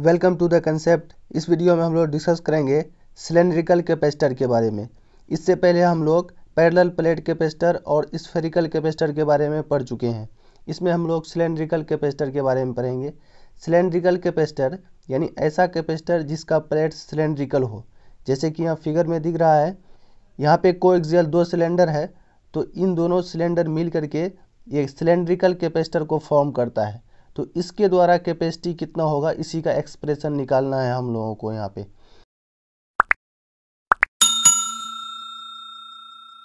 welcome to the concept इस video में हम लोग डिस्कस करेंगे सिलेंड्रिकल कैपेसिटर के बारे में इससे पहले हम लोग पैरेलल प्लेट कैपेसिटर और स्फेरिकल कैपेसिटर के बारे में पढ़ चुके हैं इसमें हम लोग सिलेंड्रिकल कैपेसिटर के बारे में पढ़ेंगे सिलेंड्रिकल कैपेसिटर यानी ऐसा कैपेसिटर जिसका प्लेट सिलेंड्रिकल हो जैसे कि यहाँ फिगर में दिख रहा है यहाँ पे कोएक्सियल दो सिलेंडर है तो इन दोनों सिलेंडर मिल करके ये सिलेंड्रिकल कैपेसिटर को फॉर्म करता है तो इसके द्वारा कैपेसिटी कितना होगा इसी का एक्सप्रेशन निकालना है हम लोगों को यहाँ पे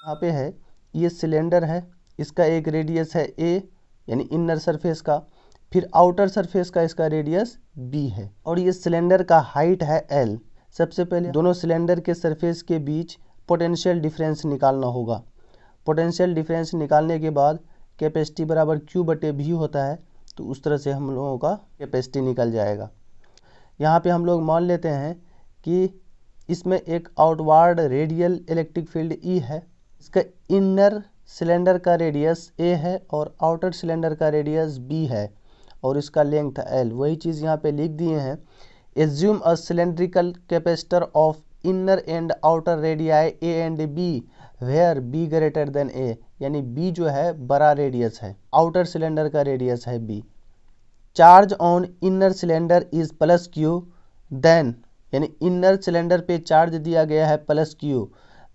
यहाँ पे है ये सिलेंडर है इसका एक रेडियस है ए यानी इनर सरफेस का फिर आउटर सरफेस का इसका रेडियस बी है और ये सिलेंडर का हाइट है एल सबसे पहले दोनों सिलेंडर के सरफेस के बीच पोटेंशियल डिफरेंस निकालना होगा पोटेंशियल डिफरेंस निकालने के बाद कैपेसिटी बराबर क्यू बटे भी होता है तो उस तरह से हम लोगों का कैपेसिटी निकल जाएगा यहाँ पे हम लोग मान लेते हैं कि इसमें एक outward radial electric field E e है इसका इनर सिलेंडर का रेडियस ए है और आउटर सिलेंडर का रेडियस बी है और इसका लेंथ एल वही चीज़ यहाँ पे लिख दिए हैं assume a cylindrical capacitor of inner and outer radii A and B where B greater than A यानी बी जो है बड़ा रेडियस है आउटर सिलेंडर का रेडियस है B charge on inner cylinder is plus Q then यानी inner cylinder पे charge दिया गया है plus Q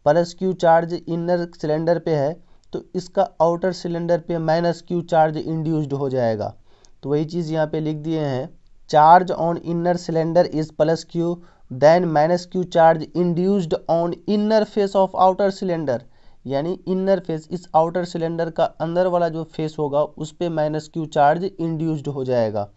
plus Q charge inner cylinder पे है तो इसका आउटर सिलेंडर पे माइनस क्यू चार्ज इंड्यूस्ड हो जाएगा तो वही चीज़ यहाँ पे लिख दिए हैं charge on inner cylinder is plus Q then minus Q charge induced on inner face of outer cylinder यानी इनर फेस इस आउटर सिलेंडर का अंदर वाला जो फेस होगा उस पर माइनस क्यू चार्ज इंड्यूस्ड हो जाएगा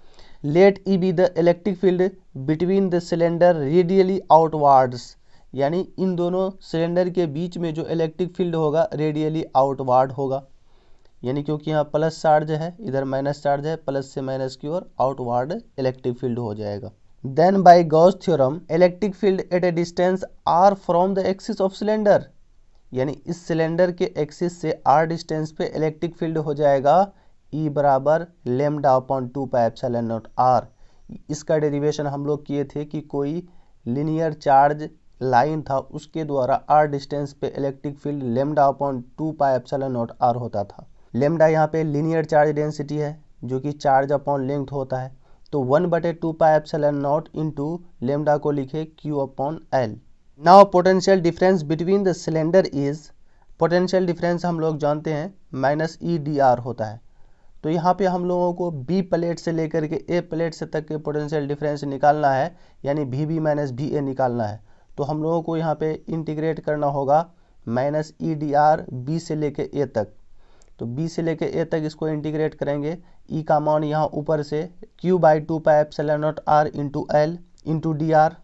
let E be the electric field between the cylinder radially outwards यानी इन दोनों सिलेंडर के बीच में जो इलेक्ट्रिक फील्ड होगा रेडियली आउटवार्ड होगा यानी क्योंकि यहाँ प्लस चार्ज है इधर माइनस चार्ज है प्लस से माइनस की ओर आउटवार्ड इलेक्ट्रिक फील्ड हो जाएगा Then by Gauss theorem, electric field at a distance r from the axis of cylinder, यानी इस सिलेंडर के एक्सिस से आर डिस्टेंस पे इलेक्ट्रिक फील्ड हो जाएगा E बराबर lambda upon two pi naught R इसका डेरिवेशन हम लोग किए थे कि कोई लिनियर चार्ज लाइन था उसके द्वारा आर डिस्टेंस पे electric field lambda upon two pi naught R होता था लेमडा यहाँ पे लिनियर चार्ज डेंसिटी है जो कि चार्ज अपॉन लेंथ होता है तो वन बटे two pi epsilon naught two lambda को लिखे Q upon L now potential difference between the cylinder is potential difference हम लोग जानते हैं माइनस ई डी आर होता है तो यहाँ पे हम लोगों को बी प्लेट से लेकर के ए प्लेट से तक के पोटेंशियल डिफरेंस निकालना है यानी भी बी माइनस भी ए निकालना है तो हम लोगों को यहाँ पे इंटीग्रेट करना होगा minus E D R B से लेके ए तक तो बी से लेके ए तक इसको इंटीग्रेट करेंगे ई e का मान यहाँ ऊपर से Q by two pi epsilon naught R into L into D R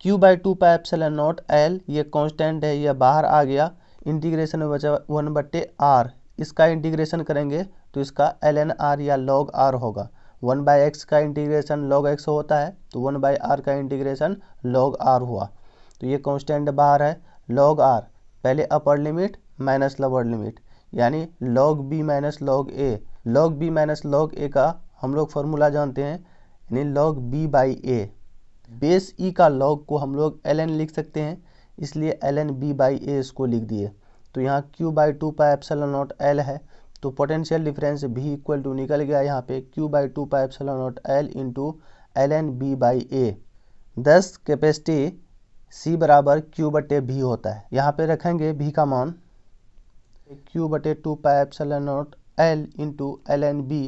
Q by two pi epsilon naught L ये कॉन्स्टेंट है यह बाहर आ गया इंटीग्रेशन में बचा वन बट्टे आर इसका इंटीग्रेशन करेंगे तो इसका एल एन आर या लॉग आर होगा वन बाई एक्स का इंटीग्रेशन लॉग एक्स होता है तो वन बाई आर का इंटीग्रेशन लॉग आर हुआ तो ये कॉन्स्टेंट बाहर है लॉग आर पहले upper limit minus lower limit यानी log B minus log A log B minus log A का हम लोग फॉर्मूला जानते हैं यानी log B by A base E का लॉग को हम लोग एल एन लिख सकते हैं इसलिए L N B by A इसको लिख दिए तो यहाँ Q by two pi epsilon naught L है तो पोटेंशियल डिफरेंस भी इक्वल टू निकल गया यहाँ पे Q by two pi epsilon naught L into L N B by A thus capacity सी बराबर क्यू बटे भी होता है यहाँ पे रखेंगे भी का मान क्यू बटे two pi epsilon naught L into L N B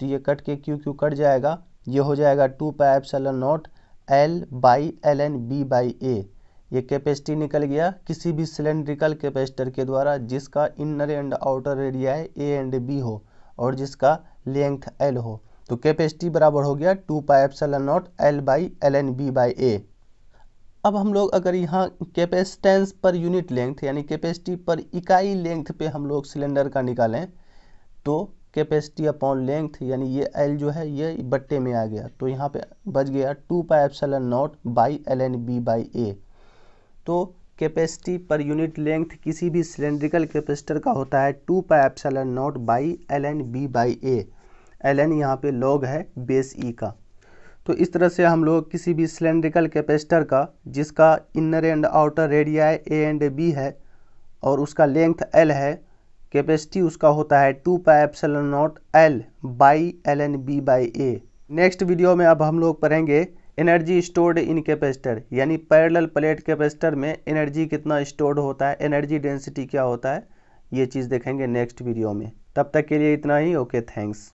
तो ये कट के क्यू क्यू कट जाएगा ये हो जाएगा two pi epsilon naught L by L N B by A ये कैपेसिटी निकल गया किसी भी सिलेंड्रिकल कैपेसिटर के द्वारा जिसका इनर एंड आउटर एरिया है ए एंड बी हो और जिसका लेंथ एल हो तो कैपेसिटी बराबर हो गया two pi epsilon naught L by L N B by A अब हम लोग अगर यहाँ कैपेसिटेंस पर यूनिट लेंथ यानी कैपेसिटी पर इकाई लेंथ पे हम लोग सिलेंडर का निकालें तो कैपेसिटी अपॉन लेंथ यानी ये एल जो है ये बट्टे में आ गया तो यहाँ पे बच गया two pi epsilon naught by L N B by A तो कैपेसिटी पर यूनिट लेंथ किसी भी सिलेंड्रिकल कैपेसिटर का होता है two pi epsilon naught by L N B by A L N यहाँ पे लॉग है बेस ई e का तो इस तरह से हम लोग किसी भी सिलेंड्रिकल कैपेसिटर का जिसका inner and outer radii A and B है और उसका लेंथ एल है कैपेसिटी उसका होता है two pi epsilon naught L by L N B by A next video में अब हम लोग पढ़ेंगे एनर्जी स्टोर्ड इन कैपेसिटर यानी पैरेलल प्लेट कैपेसिटर में एनर्जी कितना स्टोर्ड होता है एनर्जी डेंसिटी क्या होता है ये चीज़ देखेंगे नेक्स्ट वीडियो में तब तक के लिए इतना ही ओके थैंक्स